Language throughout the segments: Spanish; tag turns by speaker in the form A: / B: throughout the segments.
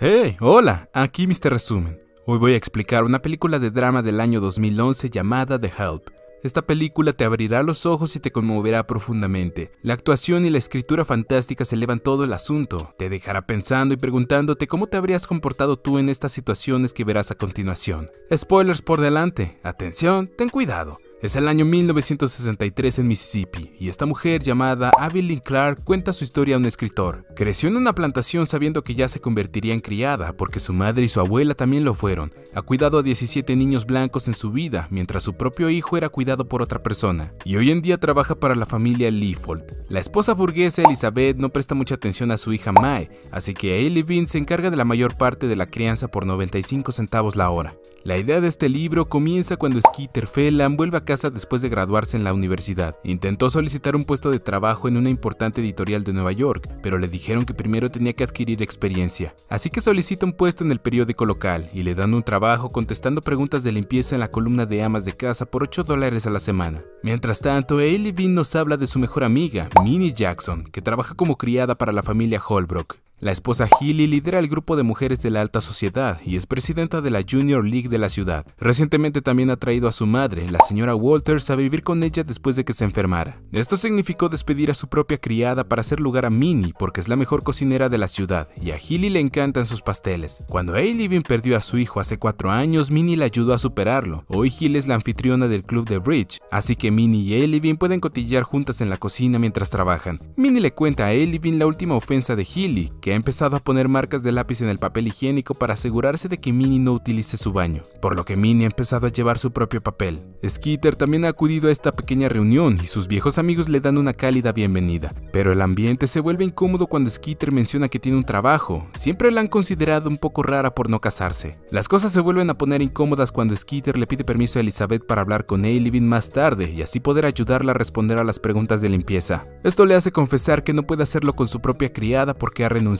A: Hey, hola, aquí Mr. Resumen. Hoy voy a explicar una película de drama del año 2011 llamada The Help. Esta película te abrirá los ojos y te conmoverá profundamente. La actuación y la escritura fantástica se elevan todo el asunto. Te dejará pensando y preguntándote cómo te habrías comportado tú en estas situaciones que verás a continuación. Spoilers por delante. Atención, ten cuidado. Es el año 1963 en Mississippi, y esta mujer llamada Abilene Clark cuenta su historia a un escritor. Creció en una plantación sabiendo que ya se convertiría en criada, porque su madre y su abuela también lo fueron. Ha cuidado a 17 niños blancos en su vida, mientras su propio hijo era cuidado por otra persona. Y hoy en día trabaja para la familia Leafold. La esposa burguesa Elizabeth no presta mucha atención a su hija Mae, así que Ailey se encarga de la mayor parte de la crianza por 95 centavos la hora. La idea de este libro comienza cuando Skeeter Phelan vuelve a casa después de graduarse en la universidad. Intentó solicitar un puesto de trabajo en una importante editorial de Nueva York, pero le dijeron que primero tenía que adquirir experiencia. Así que solicita un puesto en el periódico local y le dan un trabajo contestando preguntas de limpieza en la columna de amas de casa por 8 dólares a la semana. Mientras tanto, Ellie Bean nos habla de su mejor amiga, Minnie Jackson, que trabaja como criada para la familia Holbrook. La esposa Healy lidera el grupo de mujeres de la alta sociedad y es presidenta de la Junior League de la ciudad. Recientemente también ha traído a su madre, la señora Walters, a vivir con ella después de que se enfermara. Esto significó despedir a su propia criada para hacer lugar a Minnie porque es la mejor cocinera de la ciudad y a Healy le encantan sus pasteles. Cuando A. perdió a su hijo hace cuatro años, Minnie le ayudó a superarlo. Hoy Healy es la anfitriona del club de bridge, así que Minnie y Elivin pueden cotillear juntas en la cocina mientras trabajan. Minnie le cuenta a Elivin la última ofensa de Healy, ha empezado a poner marcas de lápiz en el papel higiénico para asegurarse de que Minnie no utilice su baño, por lo que Minnie ha empezado a llevar su propio papel. Skeeter también ha acudido a esta pequeña reunión y sus viejos amigos le dan una cálida bienvenida, pero el ambiente se vuelve incómodo cuando Skeeter menciona que tiene un trabajo, siempre la han considerado un poco rara por no casarse. Las cosas se vuelven a poner incómodas cuando Skeeter le pide permiso a Elizabeth para hablar con Aileen más tarde y así poder ayudarla a responder a las preguntas de limpieza. Esto le hace confesar que no puede hacerlo con su propia criada porque ha renunciado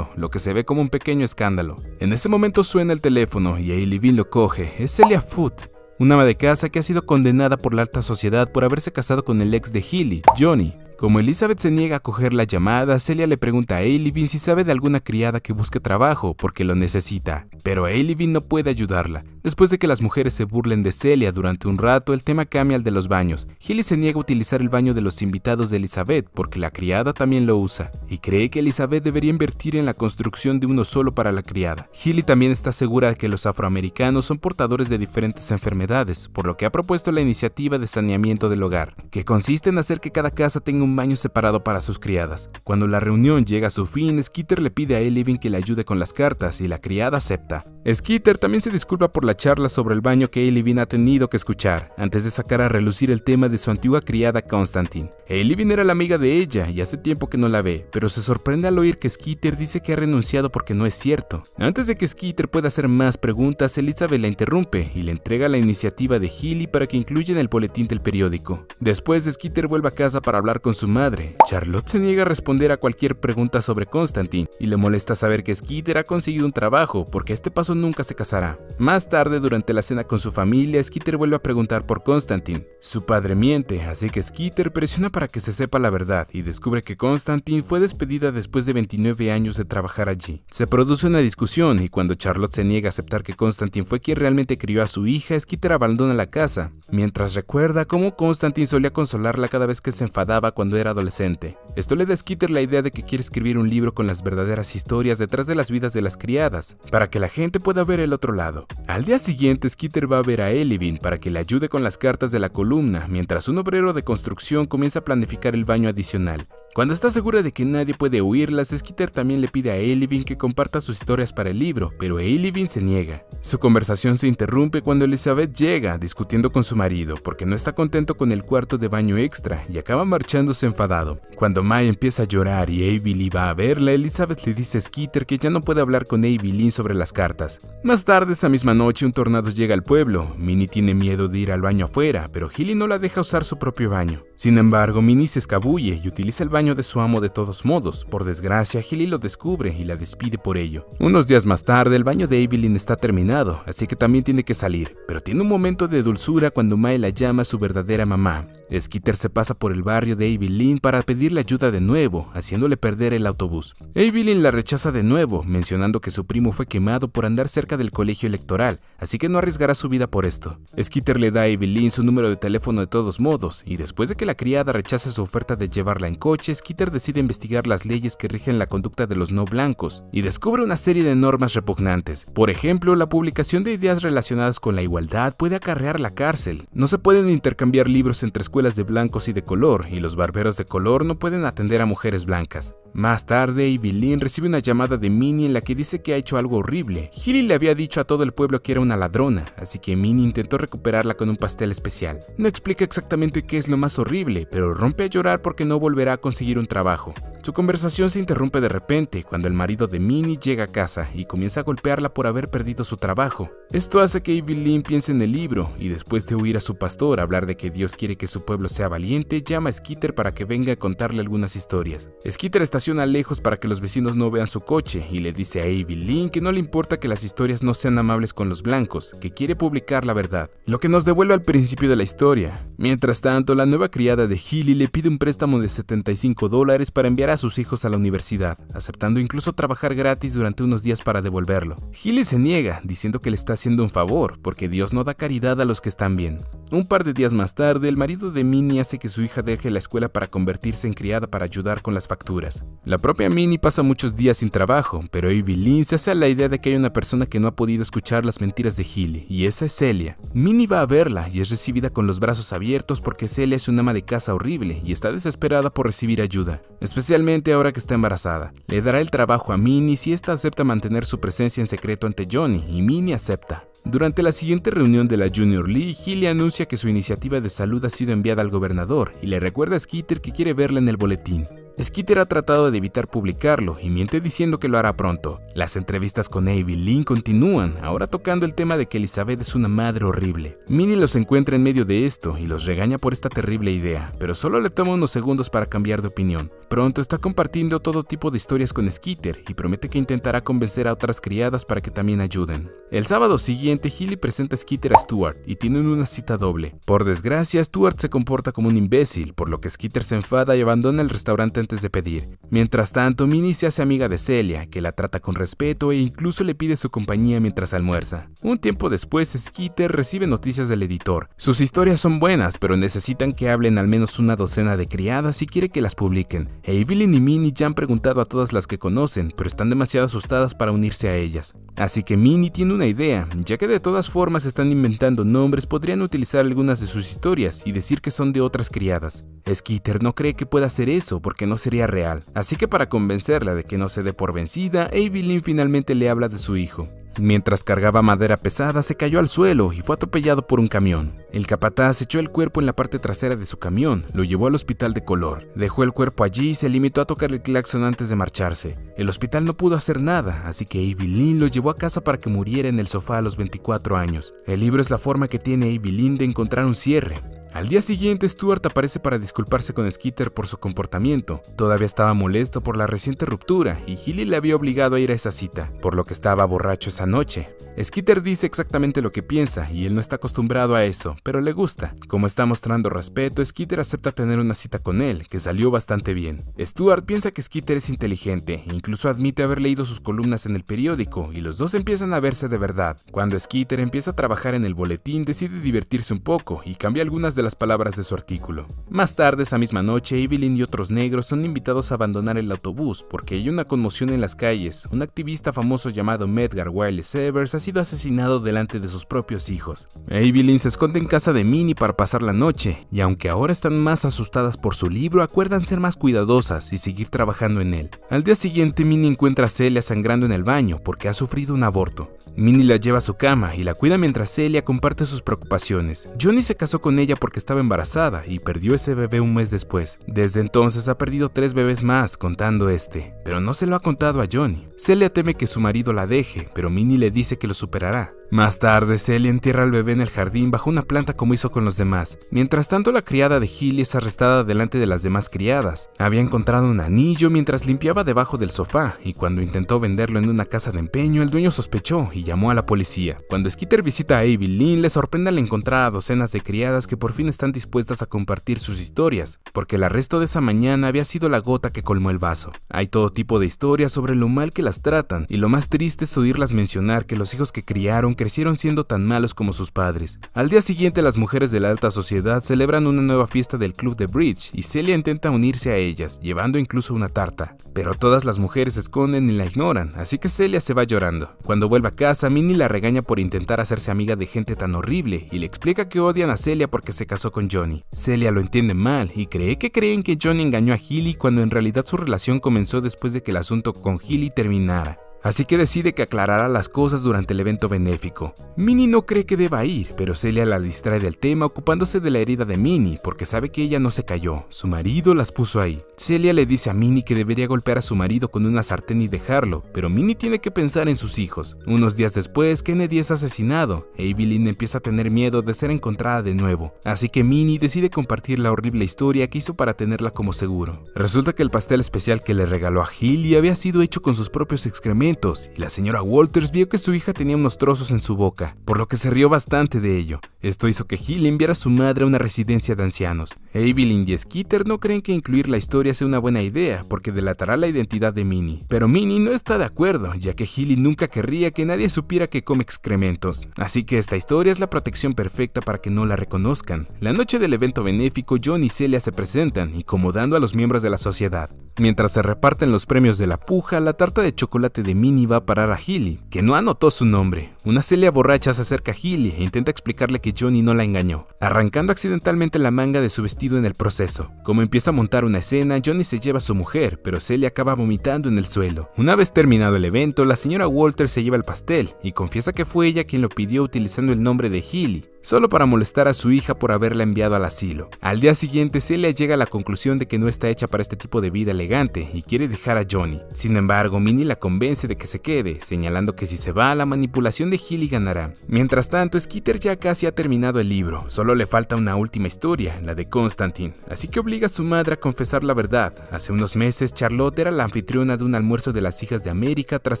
A: lo que se ve como un pequeño escándalo. En ese momento suena el teléfono y ahí lo coge. Es Celia Foot, una ama de casa que ha sido condenada por la alta sociedad por haberse casado con el ex de Healy, Johnny. Como Elizabeth se niega a coger la llamada, Celia le pregunta a Eilivin si sabe de alguna criada que busque trabajo porque lo necesita, pero Eilivin no puede ayudarla. Después de que las mujeres se burlen de Celia durante un rato, el tema cambia al de los baños. Hilly se niega a utilizar el baño de los invitados de Elizabeth porque la criada también lo usa y cree que Elizabeth debería invertir en la construcción de uno solo para la criada. Hilly también está segura de que los afroamericanos son portadores de diferentes enfermedades, por lo que ha propuesto la iniciativa de saneamiento del hogar, que consiste en hacer que cada casa tenga un un baño separado para sus criadas. Cuando la reunión llega a su fin, Skeeter le pide a Elivin que le ayude con las cartas y la criada acepta. Skeeter también se disculpa por la charla sobre el baño que Elivin ha tenido que escuchar, antes de sacar a relucir el tema de su antigua criada Constantine. Elivin era la amiga de ella y hace tiempo que no la ve, pero se sorprende al oír que Skeeter dice que ha renunciado porque no es cierto. Antes de que Skeeter pueda hacer más preguntas, Elizabeth la interrumpe y le entrega la iniciativa de Hilly para que incluya en el boletín del periódico. Después, Skeeter vuelve a casa para hablar con su madre. Charlotte se niega a responder a cualquier pregunta sobre Constantine y le molesta saber que Skeeter ha conseguido un trabajo porque este paso nunca se casará. Más tarde, durante la cena con su familia, Skeeter vuelve a preguntar por Constantine. Su padre miente, así que Skeeter presiona para que se sepa la verdad y descubre que Constantine fue despedida después de 29 años de trabajar allí. Se produce una discusión y cuando Charlotte se niega a aceptar que Constantine fue quien realmente crió a su hija, Skeeter abandona la casa, mientras recuerda cómo Constantine solía consolarla cada vez que se enfadaba cuando era adolescente. Esto le da a Skeeter la idea de que quiere escribir un libro con las verdaderas historias detrás de las vidas de las criadas, para que la gente pueda ver el otro lado. Al día siguiente, Skitter va a ver a Elivin para que le ayude con las cartas de la columna, mientras un obrero de construcción comienza a planificar el baño adicional. Cuando está segura de que nadie puede huirlas, Skeeter también le pide a Elivin que comparta sus historias para el libro, pero Elvin se niega. Su conversación se interrumpe cuando Elizabeth llega, discutiendo con su marido, porque no está contento con el cuarto de baño extra, y acaba marchándose enfadado. Cuando Mai empieza a llorar y Abilene va a verla, Elizabeth le dice a Skeeter que ya no puede hablar con Abilene sobre las cartas. Más tarde, esa misma noche, un tornado llega al pueblo. Minnie tiene miedo de ir al baño afuera, pero Hilly no la deja usar su propio baño. Sin embargo, Minnie se escabulle y utiliza el baño de su amo de todos modos. Por desgracia, Gilly lo descubre y la despide por ello. Unos días más tarde, el baño de Evelyn está terminado, así que también tiene que salir, pero tiene un momento de dulzura cuando Mae la llama su verdadera mamá. Skeeter se pasa por el barrio de Evelyn para pedirle ayuda de nuevo, haciéndole perder el autobús. Evelyn la rechaza de nuevo, mencionando que su primo fue quemado por andar cerca del colegio electoral, así que no arriesgará su vida por esto. Skeeter le da a Evelyn su número de teléfono de todos modos, y después de que la criada rechace su oferta de llevarla en coche, Skeeter decide investigar las leyes que rigen la conducta de los no blancos, y descubre una serie de normas repugnantes. Por ejemplo, la publicación de ideas relacionadas con la igualdad puede acarrear la cárcel. No se pueden intercambiar libros entre escuelas de blancos y de color, y los barberos de color no pueden atender a mujeres blancas. Más tarde, Evelyn recibe una llamada de Minnie en la que dice que ha hecho algo horrible. Hilly le había dicho a todo el pueblo que era una ladrona, así que Minnie intentó recuperarla con un pastel especial. No explica exactamente qué es lo más horrible, pero rompe a llorar porque no volverá a conseguir un trabajo. Su conversación se interrumpe de repente cuando el marido de Minnie llega a casa y comienza a golpearla por haber perdido su trabajo. Esto hace que Evelyn piense en el libro y después de huir a su pastor hablar de que Dios quiere que su pueblo sea valiente, llama a Skeeter para que venga a contarle algunas historias. Skitter estaciona lejos para que los vecinos no vean su coche y le dice a Evie Lynn que no le importa que las historias no sean amables con los blancos, que quiere publicar la verdad, lo que nos devuelve al principio de la historia. Mientras tanto, la nueva criada de Healy le pide un préstamo de 75 dólares para enviar a sus hijos a la universidad, aceptando incluso trabajar gratis durante unos días para devolverlo. Healy se niega, diciendo que le está haciendo un favor, porque Dios no da caridad a los que están bien. Un par de días más tarde, el marido de de Minnie hace que su hija deje la escuela para convertirse en criada para ayudar con las facturas. La propia Minnie pasa muchos días sin trabajo, pero Evelyn se hace a la idea de que hay una persona que no ha podido escuchar las mentiras de Hilly, y esa es Celia. Minnie va a verla y es recibida con los brazos abiertos porque Celia es una ama de casa horrible y está desesperada por recibir ayuda, especialmente ahora que está embarazada. Le dará el trabajo a Minnie si ésta acepta mantener su presencia en secreto ante Johnny, y Minnie acepta. Durante la siguiente reunión de la Junior League, Healy anuncia que su iniciativa de salud ha sido enviada al gobernador y le recuerda a Skeeter que quiere verla en el boletín. Skeeter ha tratado de evitar publicarlo y miente diciendo que lo hará pronto. Las entrevistas con y Lynn continúan, ahora tocando el tema de que Elizabeth es una madre horrible. Minnie los encuentra en medio de esto y los regaña por esta terrible idea, pero solo le toma unos segundos para cambiar de opinión. Pronto está compartiendo todo tipo de historias con Skeeter y promete que intentará convencer a otras criadas para que también ayuden. El sábado siguiente, Healy presenta a Skeeter a Stuart y tienen una cita doble. Por desgracia, Stuart se comporta como un imbécil, por lo que Skeeter se enfada y abandona el restaurante antes de pedir. Mientras tanto, Minnie se hace amiga de Celia, que la trata con respeto e incluso le pide su compañía mientras almuerza. Un tiempo después, Skeeter recibe noticias del editor. Sus historias son buenas, pero necesitan que hablen al menos una docena de criadas si quiere que las publiquen. E Evelyn y Minnie ya han preguntado a todas las que conocen, pero están demasiado asustadas para unirse a ellas. Así que Minnie tiene una idea, ya que de todas formas están inventando nombres, podrían utilizar algunas de sus historias y decir que son de otras criadas. Skeeter no cree que pueda hacer eso porque no sería real. Así que para convencerla de que no se dé por vencida, Evelyn finalmente le habla de su hijo. Mientras cargaba madera pesada, se cayó al suelo y fue atropellado por un camión. El capataz echó el cuerpo en la parte trasera de su camión, lo llevó al hospital de color, dejó el cuerpo allí y se limitó a tocar el claxon antes de marcharse. El hospital no pudo hacer nada, así que Evelyn lo llevó a casa para que muriera en el sofá a los 24 años. El libro es la forma que tiene Evelyn de encontrar un cierre, al día siguiente, Stuart aparece para disculparse con Skeeter por su comportamiento. Todavía estaba molesto por la reciente ruptura y Gilly le había obligado a ir a esa cita, por lo que estaba borracho esa noche. Skeeter dice exactamente lo que piensa y él no está acostumbrado a eso, pero le gusta. Como está mostrando respeto, Skeeter acepta tener una cita con él, que salió bastante bien. Stuart piensa que Skeeter es inteligente, e incluso admite haber leído sus columnas en el periódico, y los dos empiezan a verse de verdad. Cuando Skeeter empieza a trabajar en el boletín, decide divertirse un poco y cambia algunas de las palabras de su artículo. Más tarde, esa misma noche, Evelyn y otros negros son invitados a abandonar el autobús porque hay una conmoción en las calles. Un activista famoso llamado Medgar Wiles Evers sido asesinado delante de sus propios hijos. Evelyn se esconde en casa de Minnie para pasar la noche, y aunque ahora están más asustadas por su libro, acuerdan ser más cuidadosas y seguir trabajando en él. Al día siguiente, Minnie encuentra a Celia sangrando en el baño porque ha sufrido un aborto. Minnie la lleva a su cama y la cuida mientras Celia comparte sus preocupaciones. Johnny se casó con ella porque estaba embarazada y perdió ese bebé un mes después. Desde entonces ha perdido tres bebés más, contando este, pero no se lo ha contado a Johnny. Celia teme que su marido la deje, pero Minnie le dice que los superará más tarde, Celia entierra al bebé en el jardín bajo una planta como hizo con los demás. Mientras tanto, la criada de Gilly es arrestada delante de las demás criadas. Había encontrado un anillo mientras limpiaba debajo del sofá, y cuando intentó venderlo en una casa de empeño, el dueño sospechó y llamó a la policía. Cuando Skeeter visita a Avery Lynn, le sorprende al encontrar a docenas de criadas que por fin están dispuestas a compartir sus historias, porque el arresto de esa mañana había sido la gota que colmó el vaso. Hay todo tipo de historias sobre lo mal que las tratan, y lo más triste es oírlas mencionar que los hijos que criaron crecieron siendo tan malos como sus padres. Al día siguiente las mujeres de la alta sociedad celebran una nueva fiesta del club de bridge y Celia intenta unirse a ellas, llevando incluso una tarta. Pero todas las mujeres se esconden y la ignoran, así que Celia se va llorando. Cuando vuelve a casa, Minnie la regaña por intentar hacerse amiga de gente tan horrible y le explica que odian a Celia porque se casó con Johnny. Celia lo entiende mal y cree que creen que Johnny engañó a Healy cuando en realidad su relación comenzó después de que el asunto con Healy terminara así que decide que aclarará las cosas durante el evento benéfico. Minnie no cree que deba ir, pero Celia la distrae del tema ocupándose de la herida de Minnie, porque sabe que ella no se cayó, su marido las puso ahí. Celia le dice a Minnie que debería golpear a su marido con una sartén y dejarlo, pero Minnie tiene que pensar en sus hijos. Unos días después, Kennedy es asesinado, e Evelyn empieza a tener miedo de ser encontrada de nuevo, así que Minnie decide compartir la horrible historia que hizo para tenerla como seguro. Resulta que el pastel especial que le regaló a y había sido hecho con sus propios excrementos y la señora Walters vio que su hija tenía unos trozos en su boca, por lo que se rió bastante de ello. Esto hizo que Hill enviara a su madre a una residencia de ancianos. Evelyn y Skeeter no creen que incluir la historia sea una buena idea, porque delatará la identidad de Minnie. Pero Minnie no está de acuerdo, ya que Hilly nunca querría que nadie supiera que come excrementos. Así que esta historia es la protección perfecta para que no la reconozcan. La noche del evento benéfico, John y Celia se presentan, incomodando a los miembros de la sociedad. Mientras se reparten los premios de la puja, la tarta de chocolate de Minnie va a parar a Hilly, que no anotó su nombre. Una Celia borracha se acerca a Hilly e intenta explicarle que Johnny no la engañó, arrancando accidentalmente la manga de su vestido en el proceso. Como empieza a montar una escena, Johnny se lleva a su mujer, pero Celia acaba vomitando en el suelo. Una vez terminado el evento, la señora Walter se lleva el pastel y confiesa que fue ella quien lo pidió utilizando el nombre de Healy, solo para molestar a su hija por haberla enviado al asilo. Al día siguiente, Celia llega a la conclusión de que no está hecha para este tipo de vida elegante y quiere dejar a Johnny. Sin embargo, Minnie la convence de que se quede, señalando que si se va, la manipulación de Healy ganará. Mientras tanto, Skeeter ya casi ha terminado terminado el libro, solo le falta una última historia, la de Constantine, así que obliga a su madre a confesar la verdad. Hace unos meses, Charlotte era la anfitriona de un almuerzo de las hijas de América tras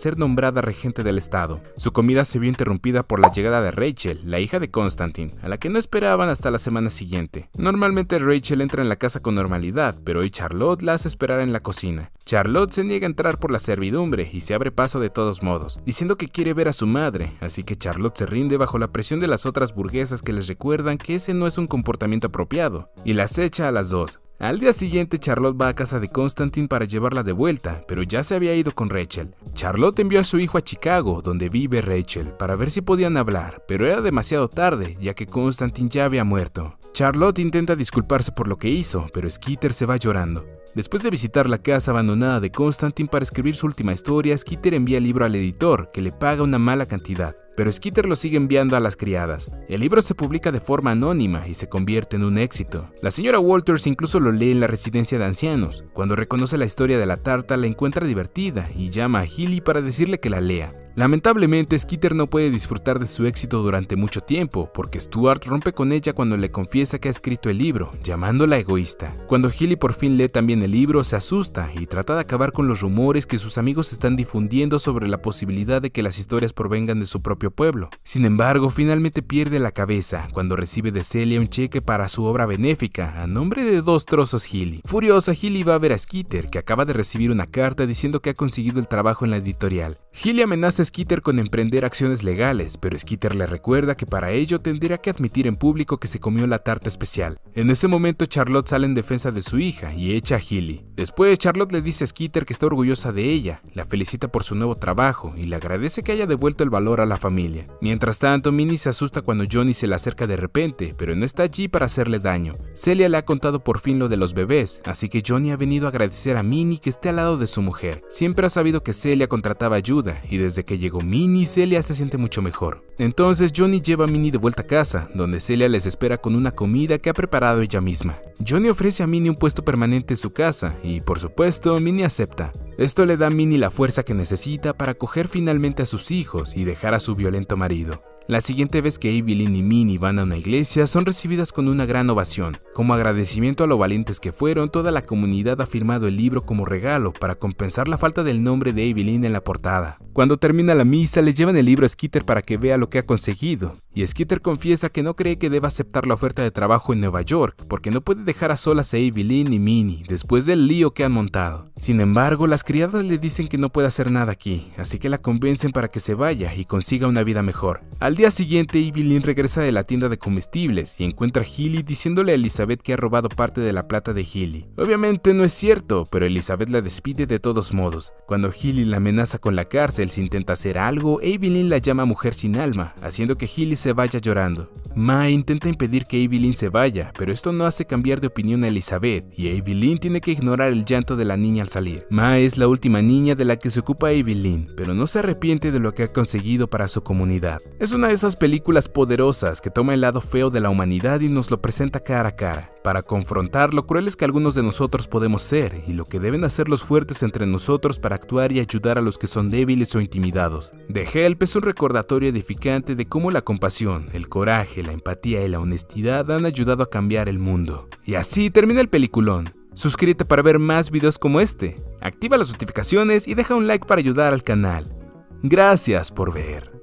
A: ser nombrada regente del estado. Su comida se vio interrumpida por la llegada de Rachel, la hija de Constantine, a la que no esperaban hasta la semana siguiente. Normalmente Rachel entra en la casa con normalidad, pero hoy Charlotte la hace esperar en la cocina. Charlotte se niega a entrar por la servidumbre y se abre paso de todos modos, diciendo que quiere ver a su madre, así que Charlotte se rinde bajo la presión de las otras burguesas que les recuerdan que ese no es un comportamiento apropiado, y las echa a las dos. Al día siguiente Charlotte va a casa de Constantine para llevarla de vuelta, pero ya se había ido con Rachel. Charlotte envió a su hijo a Chicago, donde vive Rachel, para ver si podían hablar, pero era demasiado tarde, ya que Constantine ya había muerto. Charlotte intenta disculparse por lo que hizo, pero Skeeter se va llorando. Después de visitar la casa abandonada de Constantine para escribir su última historia, Skeeter envía el libro al editor, que le paga una mala cantidad pero Skeeter lo sigue enviando a las criadas. El libro se publica de forma anónima y se convierte en un éxito. La señora Walters incluso lo lee en la residencia de ancianos. Cuando reconoce la historia de la tarta, la encuentra divertida y llama a Hilly para decirle que la lea. Lamentablemente, Skeeter no puede disfrutar de su éxito durante mucho tiempo, porque Stuart rompe con ella cuando le confiesa que ha escrito el libro, llamándola egoísta. Cuando Hilly por fin lee también el libro, se asusta y trata de acabar con los rumores que sus amigos están difundiendo sobre la posibilidad de que las historias provengan de su propio pueblo. Sin embargo, finalmente pierde la cabeza cuando recibe de Celia un cheque para su obra benéfica a nombre de dos trozos Hilly. Furiosa, Hilly va a ver a Skeeter, que acaba de recibir una carta diciendo que ha conseguido el trabajo en la editorial. Healy amenaza a Skeeter con emprender acciones legales, pero Skeeter le recuerda que para ello tendría que admitir en público que se comió la tarta especial. En ese momento Charlotte sale en defensa de su hija y echa a Hilly. Después Charlotte le dice a Skeeter que está orgullosa de ella, la felicita por su nuevo trabajo y le agradece que haya devuelto el valor a la familia. Mientras tanto, Minnie se asusta cuando Johnny se le acerca de repente, pero no está allí para hacerle daño. Celia le ha contado por fin lo de los bebés, así que Johnny ha venido a agradecer a Minnie que esté al lado de su mujer. Siempre ha sabido que Celia contrataba ayuda, y desde que llegó Minnie, Celia se siente mucho mejor. Entonces Johnny lleva a Minnie de vuelta a casa, donde Celia les espera con una comida que ha preparado ella misma. Johnny ofrece a Minnie un puesto permanente en su casa, y por supuesto, Minnie acepta. Esto le da a Minnie la fuerza que necesita para coger finalmente a sus hijos y dejar a su violento marido. La siguiente vez que Evelyn y Minnie van a una iglesia son recibidas con una gran ovación. Como agradecimiento a lo valientes que fueron, toda la comunidad ha firmado el libro como regalo para compensar la falta del nombre de Evelyn en la portada. Cuando termina la misa, le llevan el libro a Skeeter para que vea lo que ha conseguido y Skeeter confiesa que no cree que deba aceptar la oferta de trabajo en Nueva York, porque no puede dejar a solas a Evelyn y Minnie después del lío que han montado. Sin embargo, las criadas le dicen que no puede hacer nada aquí, así que la convencen para que se vaya y consiga una vida mejor. Al día siguiente, Evelyn regresa de la tienda de comestibles y encuentra a Healy diciéndole a Elizabeth que ha robado parte de la plata de Healy. Obviamente no es cierto, pero Elizabeth la despide de todos modos. Cuando Healy la amenaza con la cárcel si intenta hacer algo, Evelyn la llama mujer sin alma, haciendo que Healy se vaya llorando. Ma intenta impedir que Evelyn se vaya, pero esto no hace cambiar de opinión a Elizabeth, y Evelyn tiene que ignorar el llanto de la niña al salir. Mae es la última niña de la que se ocupa Evelyn, pero no se arrepiente de lo que ha conseguido para su comunidad. Es una de esas películas poderosas que toma el lado feo de la humanidad y nos lo presenta cara a cara para confrontar lo crueles que algunos de nosotros podemos ser y lo que deben hacer los fuertes entre nosotros para actuar y ayudar a los que son débiles o intimidados. The Help es un recordatorio edificante de cómo la compasión, el coraje, la empatía y la honestidad han ayudado a cambiar el mundo. Y así termina el peliculón. Suscríbete para ver más videos como este, activa las notificaciones y deja un like para ayudar al canal. Gracias por ver.